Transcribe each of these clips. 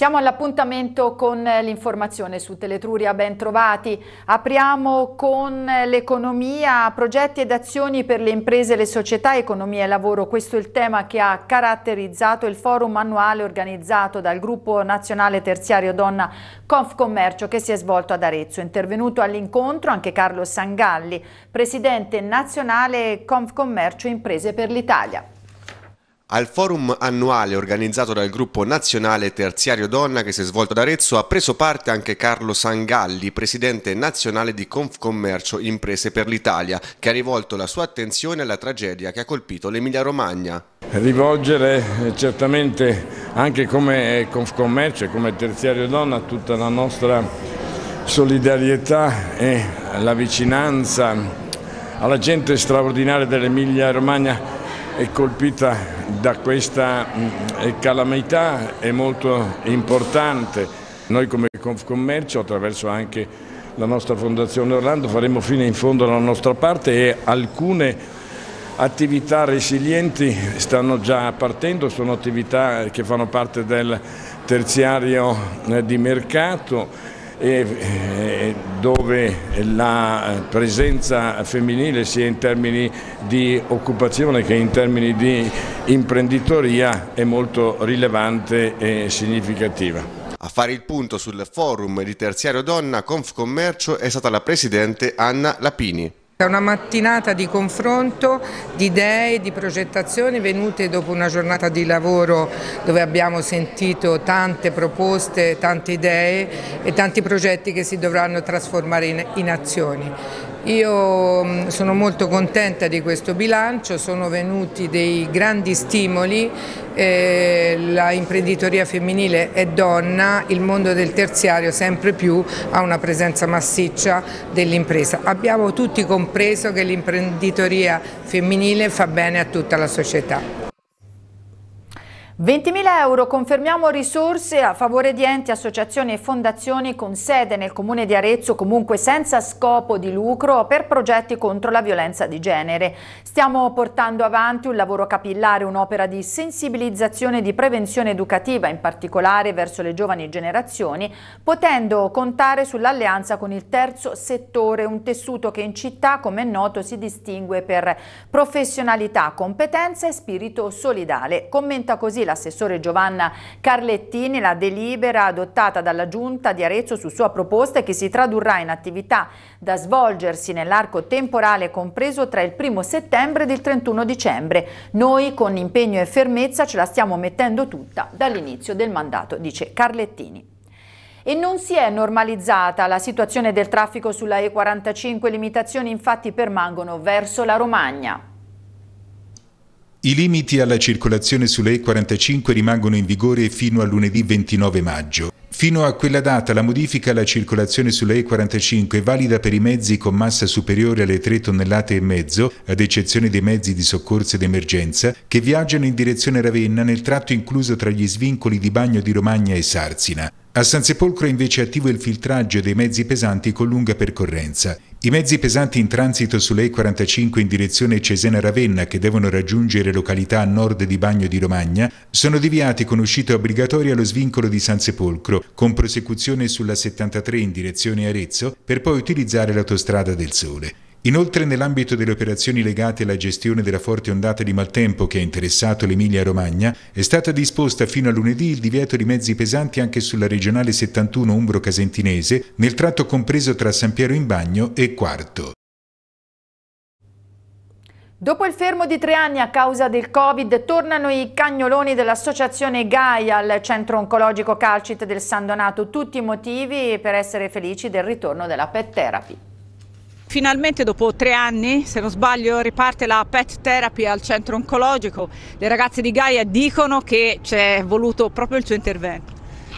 Siamo all'appuntamento con l'informazione su Teletruria, ben trovati. Apriamo con l'economia, progetti ed azioni per le imprese, le società, economia e lavoro. Questo è il tema che ha caratterizzato il forum annuale organizzato dal gruppo nazionale terziario Donna Confcommercio che si è svolto ad Arezzo. Intervenuto all'incontro anche Carlo Sangalli, presidente nazionale Confcommercio Imprese per l'Italia. Al forum annuale organizzato dal gruppo nazionale Terziario Donna che si è svolto ad Arezzo ha preso parte anche Carlo Sangalli, presidente nazionale di Confcommercio Imprese per l'Italia, che ha rivolto la sua attenzione alla tragedia che ha colpito l'Emilia Romagna. Rivolgere eh, certamente anche come Confcommercio e come Terziario Donna tutta la nostra solidarietà e la vicinanza alla gente straordinaria dell'Emilia Romagna è colpita da questa mm, calamità è molto importante. Noi come Confcommercio, attraverso anche la nostra Fondazione Orlando, faremo fino in fondo la nostra parte e alcune attività resilienti stanno già partendo, sono attività che fanno parte del terziario eh, di mercato eh, dove la presenza femminile sia in termini di occupazione che in termini di imprenditoria è molto rilevante e significativa. A fare il punto sul forum di Terziario Donna Confcommercio è stata la presidente Anna Lapini. È una mattinata di confronto, di idee, di progettazioni venute dopo una giornata di lavoro dove abbiamo sentito tante proposte, tante idee e tanti progetti che si dovranno trasformare in, in azioni. Io mm, sono molto contenta di questo bilancio, sono venuti dei grandi stimoli, eh, la imprenditoria femminile è donna, il mondo del terziario sempre più ha una presenza massiccia dell'impresa. Abbiamo tutti compreso che l'imprenditoria femminile fa bene a tutta la società. 20.000 euro, confermiamo risorse a favore di enti, associazioni e fondazioni con sede nel comune di Arezzo, comunque senza scopo di lucro, per progetti contro la violenza di genere. Stiamo portando avanti un lavoro capillare, un'opera di sensibilizzazione e di prevenzione educativa, in particolare verso le giovani generazioni, potendo contare sull'alleanza con il terzo settore, un tessuto che in città, come è noto, si distingue per professionalità, competenza e spirito solidale. Commenta così la l'assessore Giovanna Carlettini, la delibera adottata dalla Giunta di Arezzo su sua proposta e che si tradurrà in attività da svolgersi nell'arco temporale compreso tra il 1 settembre e il 31 dicembre. Noi con impegno e fermezza ce la stiamo mettendo tutta dall'inizio del mandato, dice Carlettini e non si è normalizzata la situazione del traffico sulla E45, limitazioni infatti permangono verso la Romagna. I limiti alla circolazione sulle E45 rimangono in vigore fino a lunedì 29 maggio. Fino a quella data la modifica alla circolazione sulle E45 è valida per i mezzi con massa superiore alle 3 tonnellate e mezzo, ad eccezione dei mezzi di soccorso ed emergenza, che viaggiano in direzione Ravenna nel tratto incluso tra gli svincoli di Bagno di Romagna e Sarsina. A San Sepolcro è invece attivo il filtraggio dei mezzi pesanti con lunga percorrenza. I mezzi pesanti in transito sulle E45 in direzione Cesena-Ravenna, che devono raggiungere località a nord di Bagno di Romagna, sono deviati con uscita obbligatoria allo svincolo di San Sepolcro, con prosecuzione sulla 73 in direzione Arezzo, per poi utilizzare l'autostrada del Sole. Inoltre nell'ambito delle operazioni legate alla gestione della forte ondata di maltempo che ha interessato l'Emilia-Romagna è stata disposta fino a lunedì il divieto di mezzi pesanti anche sulla regionale 71 Umbro-Casentinese nel tratto compreso tra San Piero in Bagno e Quarto. Dopo il fermo di tre anni a causa del Covid, tornano i cagnoloni dell'associazione Gaia al centro oncologico Calcit del San Donato. Tutti i motivi per essere felici del ritorno della pet therapy. Finalmente dopo tre anni, se non sbaglio, riparte la pet therapy al centro oncologico. Le ragazze di Gaia dicono che c'è voluto proprio il suo intervento.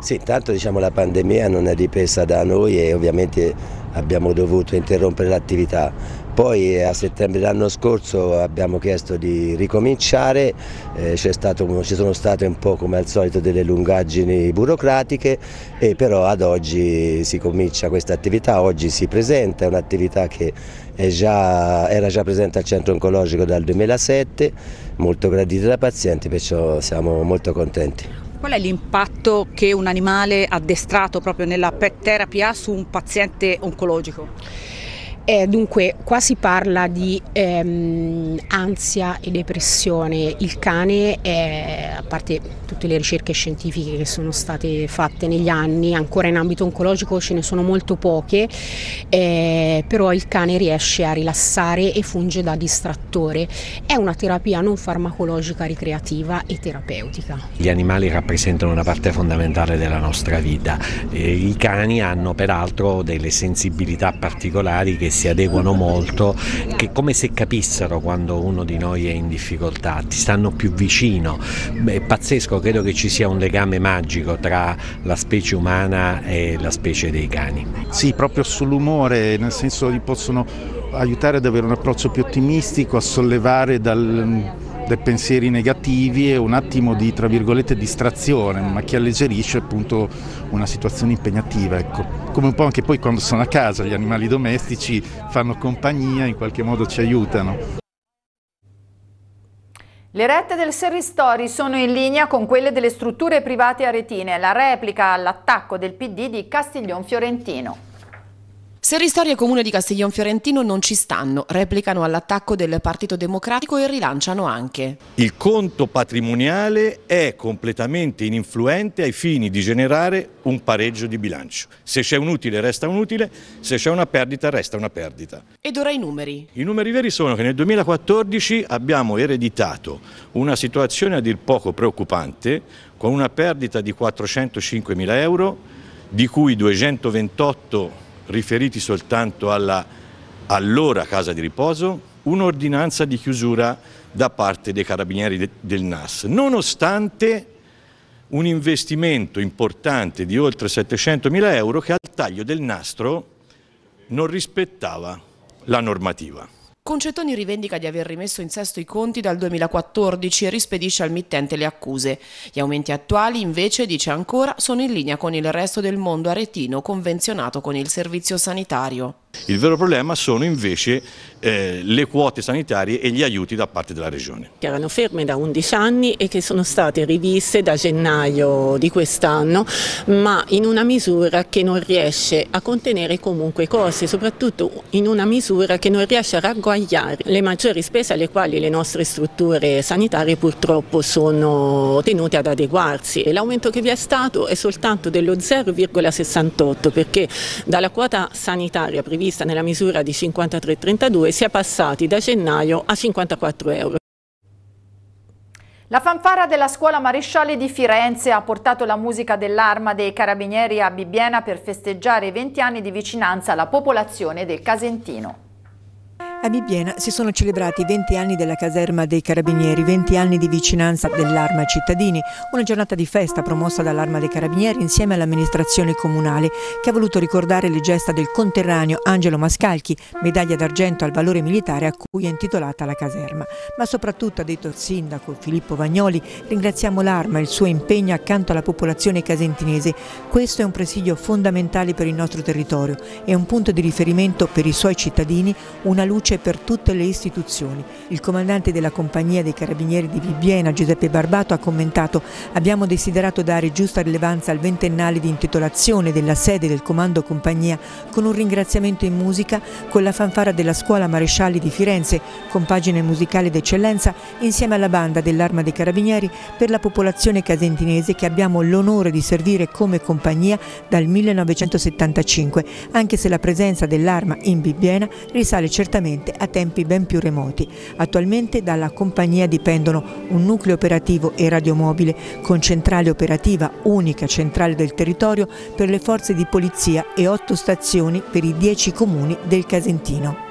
Sì, intanto diciamo, la pandemia non è ripresa da noi e ovviamente abbiamo dovuto interrompere l'attività poi a settembre dell'anno scorso abbiamo chiesto di ricominciare, eh, stato, ci sono state un po' come al solito delle lungaggini burocratiche e però ad oggi si comincia questa attività, oggi si presenta, è un'attività che è già, era già presente al centro oncologico dal 2007, molto gradita da pazienti, perciò siamo molto contenti. Qual è l'impatto che un animale addestrato proprio nella pet therapy ha su un paziente oncologico? Eh, dunque, qua si parla di ehm, ansia e depressione. Il cane, è, a parte tutte le ricerche scientifiche che sono state fatte negli anni, ancora in ambito oncologico ce ne sono molto poche, eh, però il cane riesce a rilassare e funge da distrattore. È una terapia non farmacologica ricreativa e terapeutica. Gli animali rappresentano una parte fondamentale della nostra vita. Eh, I cani hanno peraltro delle sensibilità particolari che si adeguano molto, che come se capissero quando uno di noi è in difficoltà, ti stanno più vicino. È pazzesco, credo che ci sia un legame magico tra la specie umana e la specie dei cani. Sì, proprio sull'umore, nel senso li possono aiutare ad avere un approccio più ottimistico, a sollevare dal dei pensieri negativi e un attimo di tra virgolette distrazione, ma che alleggerisce appunto una situazione impegnativa. Ecco. Come un po' anche poi quando sono a casa, gli animali domestici fanno compagnia, in qualche modo ci aiutano. Le rette del Serristori sono in linea con quelle delle strutture private aretine, la replica all'attacco del PD di Castiglion Fiorentino. Serristoria e Comune di Castiglion Fiorentino non ci stanno, replicano all'attacco del Partito Democratico e rilanciano anche. Il conto patrimoniale è completamente ininfluente ai fini di generare un pareggio di bilancio. Se c'è un utile resta un utile, se c'è una perdita resta una perdita. Ed ora i numeri. I numeri veri sono che nel 2014 abbiamo ereditato una situazione a dir poco preoccupante con una perdita di 405 mila euro, di cui 228 mila riferiti soltanto alla allora casa di riposo, un'ordinanza di chiusura da parte dei carabinieri de del NAS, nonostante un investimento importante di oltre 700 mila euro che al taglio del nastro non rispettava la normativa. Concettoni rivendica di aver rimesso in sesto i conti dal 2014 e rispedisce al mittente le accuse. Gli aumenti attuali, invece, dice ancora, sono in linea con il resto del mondo aretino convenzionato con il servizio sanitario. Il vero problema sono invece eh, le quote sanitarie e gli aiuti da parte della Regione. Che erano ferme da 11 anni e che sono state riviste da gennaio di quest'anno, ma in una misura che non riesce a contenere comunque i costi, soprattutto in una misura che non riesce a ragguagliare le maggiori spese alle quali le nostre strutture sanitarie purtroppo sono tenute ad adeguarsi e l'aumento che vi è stato è soltanto dello 0,68 perché dalla quota sanitaria prevista prevista nella misura di 53,32 si è passati da gennaio a 54 euro. La fanfara della scuola Maresciale di Firenze ha portato la musica dell'arma dei carabinieri a Bibbiena per festeggiare i 20 anni di vicinanza alla popolazione del Casentino. A Bibbiena si sono celebrati i 20 anni della caserma dei Carabinieri, 20 anni di vicinanza dell'Arma ai cittadini, una giornata di festa promossa dall'Arma dei Carabinieri insieme all'amministrazione comunale che ha voluto ricordare le gesta del conterraneo Angelo Mascalchi, medaglia d'argento al valore militare a cui è intitolata la caserma. Ma soprattutto, ha detto il sindaco Filippo Vagnoli, ringraziamo l'Arma e il suo impegno accanto alla popolazione casentinese. Questo è un presidio fondamentale per il nostro territorio, è un punto di riferimento per i suoi cittadini, una luce cornice per tutte le istituzioni. Il comandante della compagnia dei carabinieri di Bibbiena, Giuseppe Barbato, ha commentato abbiamo desiderato dare giusta rilevanza al ventennale di intitolazione della sede del comando compagnia con un ringraziamento in musica con la fanfara della scuola Marescialli di Firenze, con pagine musicali d'eccellenza insieme alla banda dell'Arma dei Carabinieri per la popolazione casentinese che abbiamo l'onore di servire come compagnia dal 1975, anche se la presenza dell'Arma in Bibbiena risale certamente corrispondente a tempi ben più remoti. Attualmente dalla compagnia dipendono un nucleo operativo e radiomobile con centrale operativa, unica centrale del territorio per le forze di polizia e otto stazioni per i dieci comuni del Casentino.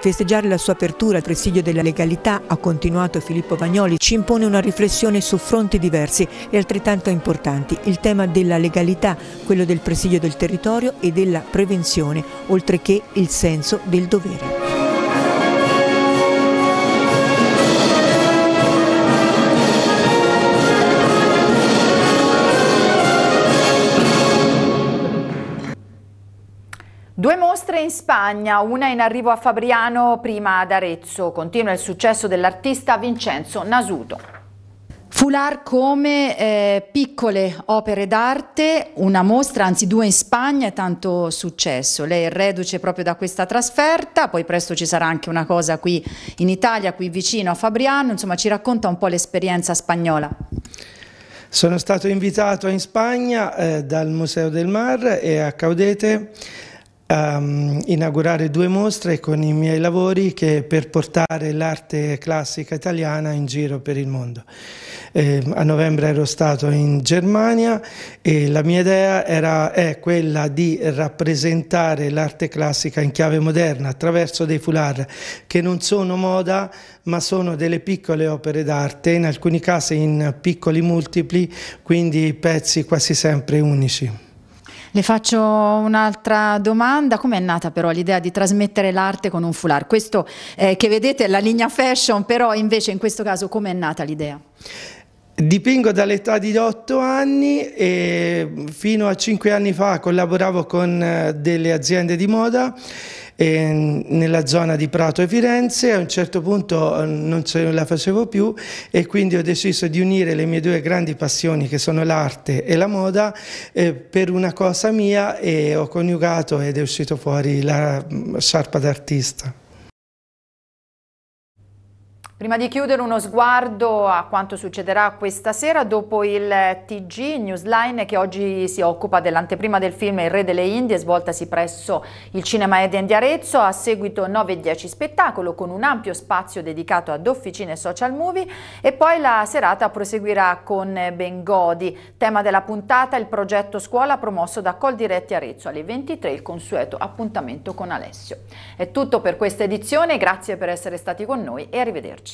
Festeggiare la sua apertura al presidio della legalità, ha continuato Filippo Vagnoli, ci impone una riflessione su fronti diversi e altrettanto importanti, il tema della legalità, quello del presidio del territorio e della prevenzione, oltre che il senso del dovere. Due mostre in Spagna, una in arrivo a Fabriano, prima ad Arezzo. Continua il successo dell'artista Vincenzo Nasuto. Fular come eh, piccole opere d'arte, una mostra, anzi due in Spagna, è tanto successo. Lei è reduce proprio da questa trasferta, poi presto ci sarà anche una cosa qui in Italia, qui vicino a Fabriano, insomma ci racconta un po' l'esperienza spagnola. Sono stato invitato in Spagna eh, dal Museo del Mar e a Caudete um, inaugurare due mostre con i miei lavori che per portare l'arte classica italiana in giro per il mondo. Eh, a novembre ero stato in Germania e la mia idea era, è quella di rappresentare l'arte classica in chiave moderna attraverso dei foulard che non sono moda ma sono delle piccole opere d'arte, in alcuni casi in piccoli multipli, quindi pezzi quasi sempre unici. Le faccio un'altra domanda, come è nata però l'idea di trasmettere l'arte con un foulard? Questo eh, che vedete è la linea fashion, però invece in questo caso come è nata l'idea? Dipingo dall'età di 8 anni e fino a 5 anni fa collaboravo con eh, delle aziende di moda ehm, nella zona di Prato e Firenze, a un certo punto ehm, non ce la facevo più e quindi ho deciso di unire le mie due grandi passioni che sono l'arte e la moda eh, per una cosa mia e ho coniugato ed è uscito fuori la mm, sciarpa d'artista. Prima di chiudere uno sguardo a quanto succederà questa sera dopo il TG Newsline che oggi si occupa dell'anteprima del film Il Re delle Indie svoltasi presso il Cinema Eden di Arezzo a seguito 9 e 10 spettacolo con un ampio spazio dedicato ad officine e social movie e poi la serata proseguirà con Ben Godi. Tema della puntata il progetto scuola promosso da Coldiretti Arezzo alle 23 il consueto appuntamento con Alessio. È tutto per questa edizione, grazie per essere stati con noi e arrivederci.